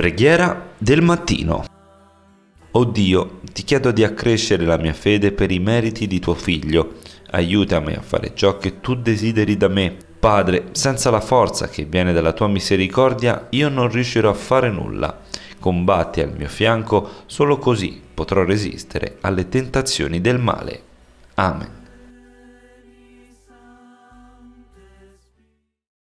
Preghiera del mattino. O Dio, ti chiedo di accrescere la mia fede per i meriti di tuo figlio. Aiutami a fare ciò che tu desideri da me. Padre, senza la forza che viene dalla tua misericordia, io non riuscirò a fare nulla. Combatti al mio fianco, solo così potrò resistere alle tentazioni del male. Amen.